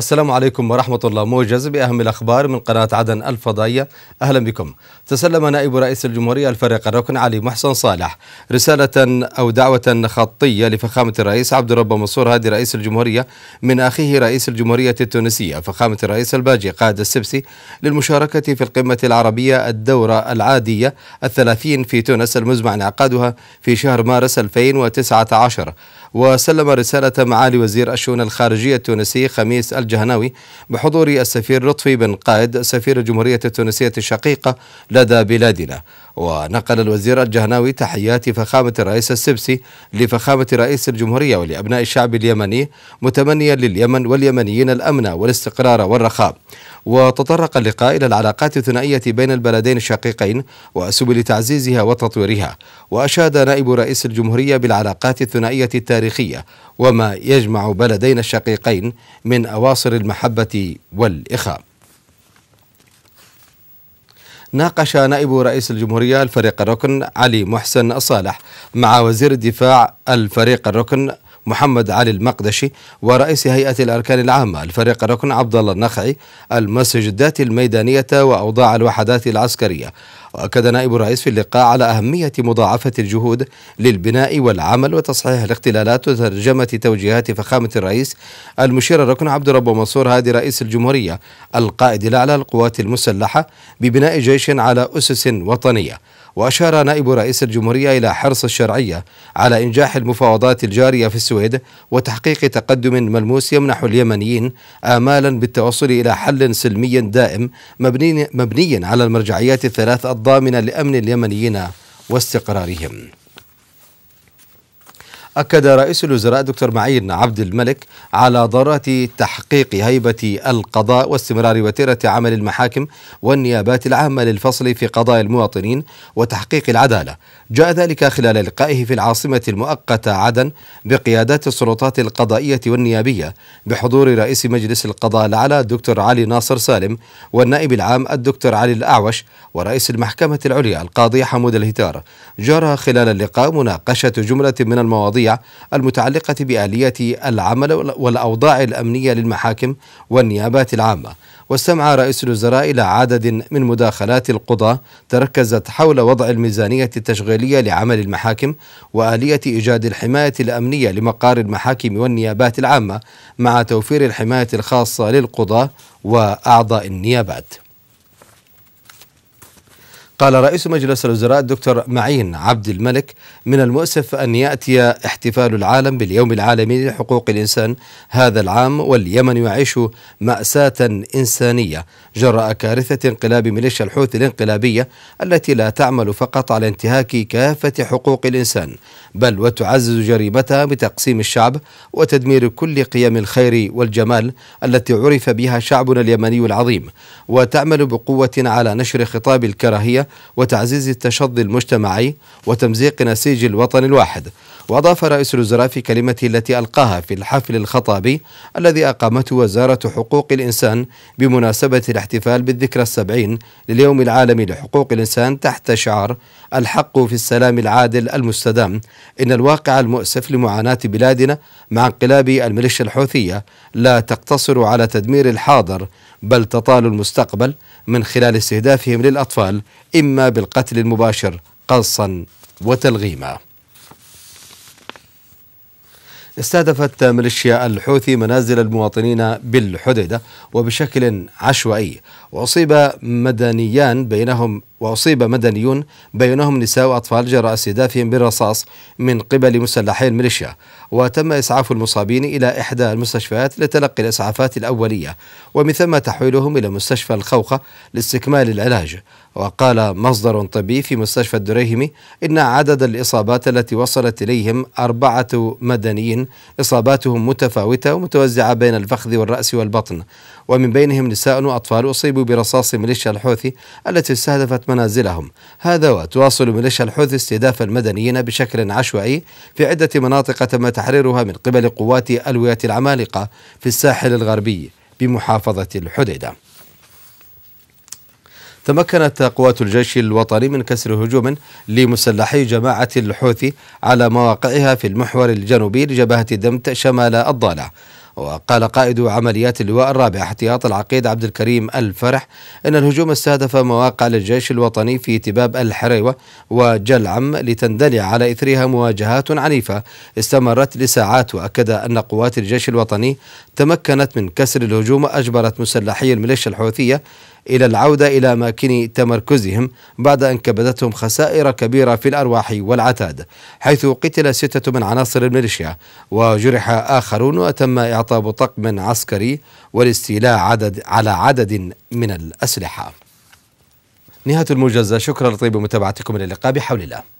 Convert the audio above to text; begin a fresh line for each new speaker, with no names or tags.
السلام عليكم ورحمة الله موجز بأهم الأخبار من قناة عدن الفضائية أهلا بكم تسلم نائب رئيس الجمهورية الفريق الركن علي محسن صالح رسالة أو دعوة خطية لفخامة الرئيس عبد الرب منصور هادي رئيس الجمهورية من أخيه رئيس الجمهورية التونسية فخامة الرئيس الباجي قائد السبسي للمشاركة في القمة العربية الدورة العادية الثلاثين في تونس المزمع انعقادها في شهر مارس 2019 وسلم رسالة معالي وزير الشؤون الخارجية التونسي خميس الجهناوي بحضور السفير لطفي بن قائد سفير الجمهورية التونسية الشقيقة لدى بلادنا ونقل الوزير الجهناوي تحيات فخامة الرئيس السبسي لفخامة رئيس الجمهورية ولأبناء الشعب اليمني متمنيا لليمن واليمنيين الأمن والاستقرار والرخاء وتطرق اللقاء إلى العلاقات الثنائية بين البلدين الشقيقين وسبل تعزيزها وتطويرها وأشاد نائب رئيس الجمهورية بالعلاقات الثنائية التاريخية وما يجمع بلدين الشقيقين من أواصر المحبة والإخاء ناقش نائب رئيس الجمهورية الفريق الركن علي محسن صالح مع وزير الدفاع الفريق الركن محمد علي المقدشي ورئيس هيئة الأركان العامة الفريق الركن عبد الله النخعي المسجدات الميدانية وأوضاع الوحدات العسكرية وأكد نائب الرئيس في اللقاء على أهمية مضاعفة الجهود للبناء والعمل وتصحيح الاختلالات وترجمة توجيهات فخامة الرئيس المشير الركن عبد الرب منصور هادي رئيس الجمهورية القائد الأعلى للقوات المسلحة ببناء جيش على أسس وطنية وأشار نائب رئيس الجمهورية إلى حرص الشرعية على إنجاح المفاوضات الجارية في السويد وتحقيق تقدم ملموس يمنح اليمنيين آمالا بالتوصل إلى حل سلمي دائم مبني, على المرجعيات الثلاث الضامنة لأمن اليمنيين واستقرارهم أكد رئيس الوزراء دكتور معين عبد الملك على ضرورة تحقيق هيبة القضاء واستمرار وتيرة عمل المحاكم والنيابات العامة للفصل في قضايا المواطنين وتحقيق العدالة جاء ذلك خلال لقائه في العاصمة المؤقتة عدن بقيادات السلطات القضائية والنيابية بحضور رئيس مجلس القضاء الأعلى الدكتور علي ناصر سالم والنائب العام الدكتور علي الأعوش ورئيس المحكمة العليا القاضي حمود الهتار جرى خلال اللقاء مناقشة جملة من المواضيع القضية المتعلقة بآلية العمل والأوضاع الأمنية للمحاكم والنيابات العامة واستمع رئيس الوزراء إلى عدد من مداخلات القضاة تركزت حول وضع الميزانية التشغيلية لعمل المحاكم وآلية إيجاد الحماية الأمنية لمقار المحاكم والنيابات العامة مع توفير الحماية الخاصة للقضاة وأعضاء النيابات قال رئيس مجلس الوزراء الدكتور معين عبد الملك من المؤسف أن يأتي احتفال العالم باليوم العالمي لحقوق الإنسان هذا العام واليمن يعيش مأساة إنسانية جراء كارثة انقلاب ميليشيا الحوثي الانقلابية التي لا تعمل فقط على انتهاك كافة حقوق الإنسان بل وتعزز جريمتها بتقسيم الشعب وتدمير كل قيم الخير والجمال التي عرف بها شعبنا اليمني العظيم وتعمل بقوة على نشر خطاب الكراهية وتعزيز التشظي المجتمعي وتمزيق نسيج الوطن الواحد واضاف رئيس الوزراء في كلمته التي القاها في الحفل الخطابي الذي اقامته وزاره حقوق الانسان بمناسبه الاحتفال بالذكرى السبعين لليوم العالمي لحقوق الانسان تحت شعار الحق في السلام العادل المستدام ان الواقع المؤسف لمعاناه بلادنا مع انقلاب الميليشيا الحوثيه لا تقتصر على تدمير الحاضر بل تطال المستقبل من خلال استهدافهم للاطفال اما بالقتل المباشر قصا وتلغيما استهدفت ميليشيا الحوثي منازل المواطنين بالحديدة وبشكل عشوائي وأصيب مدنيان بينهم وأصيب مدنيون بينهم نساء وأطفال جراء استهدافهم بالرصاص من قبل مسلحي الميليشيا وتم إسعاف المصابين إلى إحدى المستشفيات لتلقي الإسعافات الأولية ومن ثم تحويلهم إلى مستشفى الخوخة لاستكمال العلاج وقال مصدر طبي في مستشفى الدريهمي إن عدد الإصابات التي وصلت إليهم أربعة مدنيين إصاباتهم متفاوتة ومتوزعة بين الفخذ والرأس والبطن ومن بينهم نساء وأطفال أصيبوا برصاص ميليشيا الحوثي التي استهدفت منازلهم هذا وتواصل ميليشيا الحوثي استهداف المدنيين بشكل عشوائي في عدة مناطق تم تحريرها من قبل قوات الولايات العمالقه في الساحل الغربي بمحافظه الحديده. تمكنت قوات الجيش الوطني من كسر هجوم لمسلحي جماعة الحوثي على مواقعها في المحور الجنوبي لجبهة دمت شمال الضالة وقال قائد عمليات اللواء الرابع احتياط العقيد عبد الكريم الفرح أن الهجوم استهدف مواقع للجيش الوطني في تباب الحريوة وجلعم لتندلع على إثرها مواجهات عنيفة استمرت لساعات وأكد أن قوات الجيش الوطني تمكنت من كسر الهجوم وأجبرت مسلحي الميليشيا الحوثية إلى العودة إلى أماكن تمركزهم بعد أن كبدتهم خسائر كبيرة في الأرواح والعتاد حيث قتل ستة من عناصر الميليشيا وجرح آخرون وتم إعطاب طقم عسكري والاستيلاء عدد على عدد من الأسلحة نهاية الموجزة شكرا لطيب متابعتكم إلى اللقاء بحول الله